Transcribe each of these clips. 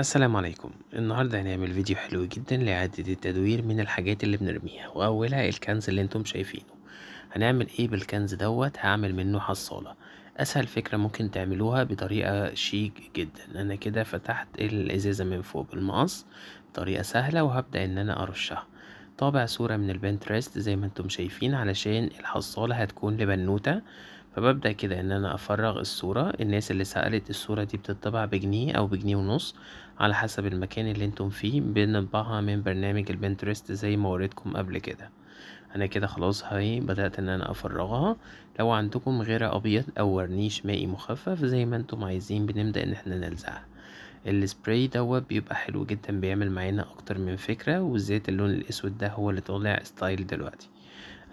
السلام عليكم النهاردة هنعمل فيديو حلو جدا لإعادة التدوير من الحاجات اللي بنرميها وأولها الكنز اللي انتم شايفينه هنعمل ايه بالكنز دوت هعمل منه حصالة أسهل فكرة ممكن تعملوها بطريقة شيك جدا أنا كده فتحت الإزازة من فوق بالمقص بطريقة سهلة وهبدأ إن أنا أرشها طابع صورة من البنترست زي ما انتم شايفين علشان الحصالة هتكون لبنوتة فببدأ كده ان انا افرغ الصورة الناس اللي سألت الصورة دي بتطبع بجنيه او بجنيه ونص على حسب المكان اللي انتم فيه بنطبعها من برنامج البنترست زي ما وريتكم قبل كده انا كده خلاص هاي بدأت ان انا افرغها لو عندكم غير ابيض او ورنيش مائي مخفف زي ما انتم عايزين بنبدأ ان احنا نلزقها السبراي دوت بيبقى حلو جدا بيعمل معانا اكتر من فكرة وبالذات اللون الاسود ده هو اللي طالع ستايل دلوقتي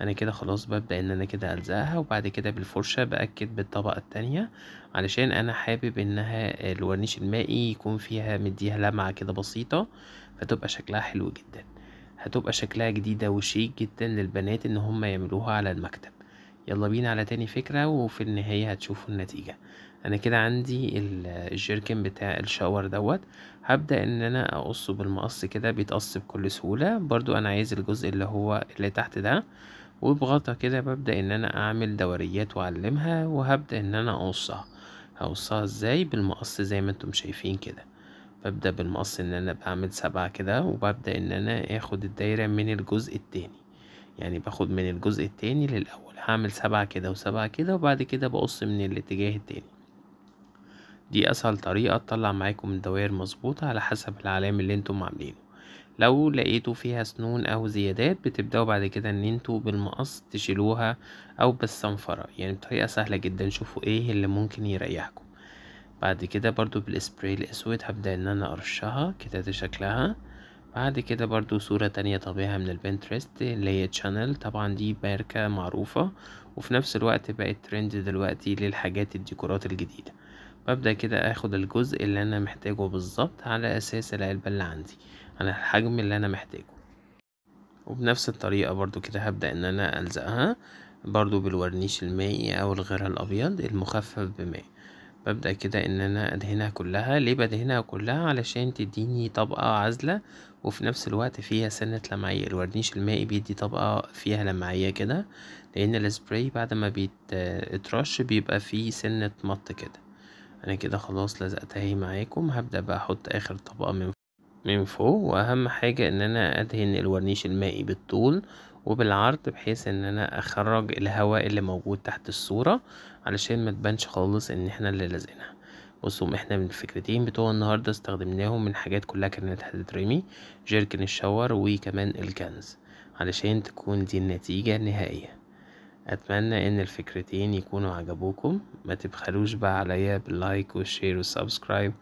انا كده خلاص ببدأ ان انا كده الزقها وبعد كده بالفرشة باكد بالطبقة التانية علشان انا حابب انها الورنيش المائي يكون فيها مديها لمعة كده بسيطة فتبقى شكلها حلو جدا هتبقى شكلها جديدة وشيك جدا للبنات ان هم يعملوها على المكتب يلا بينا على تاني فكرة وفي النهاية هتشوفوا النتيجة انا كده عندي الجيركن بتاع الشاور دوت هبدأ ان انا اقصه بالمقص كده بيتقص بكل سهولة برضو انا عايز الجزء اللي هو اللي تحت ده وبغلطة كده ببدأ ان انا اعمل دوريات واعلمها وهبدأ ان انا اقصها هقصها ازاي بالمقص زي ما انتم شايفين كده ببدأ بالمقص ان انا بعمل سبعة كده وببدأ ان انا اخد الدايرة من الجزء التاني يعني باخد من الجزء التاني للاول هعمل سبعة كده وسبعة كده وبعد كده بقص من الاتجاه التاني دي اسهل طريقة تطلع معاكم الدوائر مظبوطة على حسب العلام اللي انتم عاملينه لو لقيتوا فيها سنون او زيادات بتبدأوا بعد كده ان انتوا بالمقص تشيلوها او بالصنفرة يعني بطريقة سهلة جدا شوفوا ايه اللي ممكن يريحكم بعد كده برضو بالاسبراي الاسود هبدأ ان انا ارشها كده ده شكلها بعد كده برضو صورة تانية طبيعها من البنترست اللي هي تشانل طبعا دي ماركة معروفة وفي نفس الوقت بقت ترند دلوقتي للحاجات الديكورات الجديدة وابدأ كده اخد الجزء اللي انا محتاجه بالظبط على اساس العلبة اللي عندي على الحجم اللي انا محتاجه وبنفس الطريقة برضو كده هبدأ ان انا الزقها برضو بالورنيش المائي او الغير الابيض المخفف بماء ببدأ كده ان انا ادهنها كلها ليه بدهنها كلها علشان تديني طبقة عازلة وفي نفس الوقت فيها سنة لمعية الورنيش المائي بيدي طبقة فيها لمعية كده لان السبراي بعد ما بيترش بيبقى فيه سنة مط كده انا كده خلاص لزقتها اهي معاكم هبدأ بقى احط اخر طبقة من من فوق واهم حاجة ان انا ادهن الورنيش المائي بالطول وبالعرض بحيث ان انا اخرج الهواء اللي موجود تحت الصورة علشان ما تبانش خالص ان احنا اللي لازقينها بصوا احنا من الفكرتين بتوع النهاردة استخدمناهم من حاجات كلها كانت هتترمي جيركن الشاور وكمان الكنز علشان تكون دي النتيجة النهائية اتمنى ان الفكرتين يكونوا عجبوكم ما تبخلوش بقى عليا باللايك والشير والسبسكرايب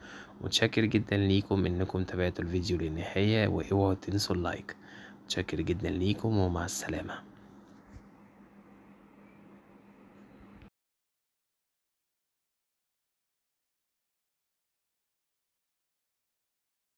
متشكر جدا ليكم انكم تابعتوا الفيديو للنهايه واوعوا تنسوا اللايك متشكر جدا ليكم ومع السلامه